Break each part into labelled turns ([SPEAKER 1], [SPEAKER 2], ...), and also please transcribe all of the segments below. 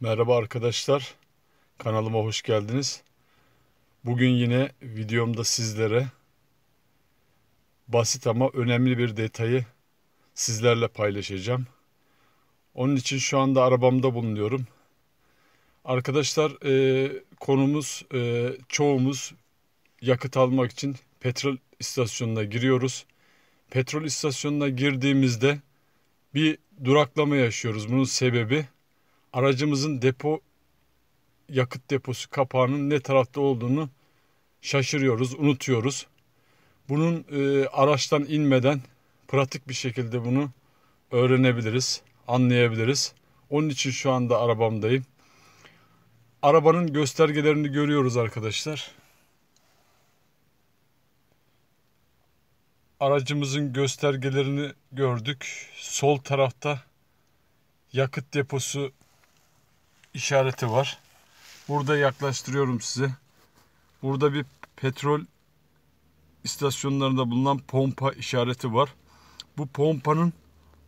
[SPEAKER 1] Merhaba arkadaşlar. Kanalıma hoş geldiniz. Bugün yine videomda sizlere basit ama önemli bir detayı sizlerle paylaşacağım. Onun için şu anda arabamda bulunuyorum. Arkadaşlar e, konumuz e, çoğumuz yakıt almak için petrol istasyonuna giriyoruz. Petrol istasyonuna girdiğimizde bir duraklama yaşıyoruz. Bunun sebebi aracımızın depo yakıt deposu kapağının ne tarafta olduğunu şaşırıyoruz, unutuyoruz. Bunun e, araçtan inmeden pratik bir şekilde bunu öğrenebiliriz, anlayabiliriz. Onun için şu anda arabamdayım. Arabanın göstergelerini görüyoruz arkadaşlar. Aracımızın göstergelerini gördük. Sol tarafta yakıt deposu işareti var. Burada yaklaştırıyorum size. Burada bir petrol istasyonlarında bulunan pompa işareti var. Bu pompanın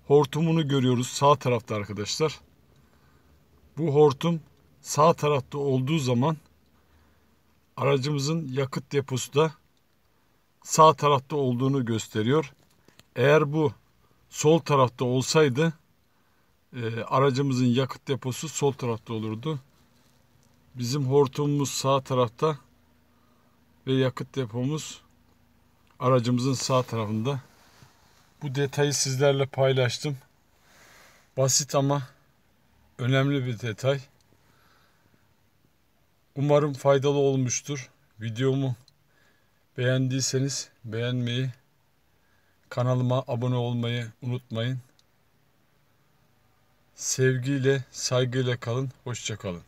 [SPEAKER 1] hortumunu görüyoruz sağ tarafta arkadaşlar. Bu hortum sağ tarafta olduğu zaman aracımızın yakıt deposu da sağ tarafta olduğunu gösteriyor. Eğer bu sol tarafta olsaydı e, aracımızın yakıt deposu sol tarafta olurdu. Bizim hortumumuz sağ tarafta ve yakıt depomuz aracımızın sağ tarafında. Bu detayı sizlerle paylaştım. Basit ama önemli bir detay. Umarım faydalı olmuştur. Videomu beğendiyseniz beğenmeyi, kanalıma abone olmayı unutmayın. Sevgiyle, saygıyla kalın. Hoşçakalın.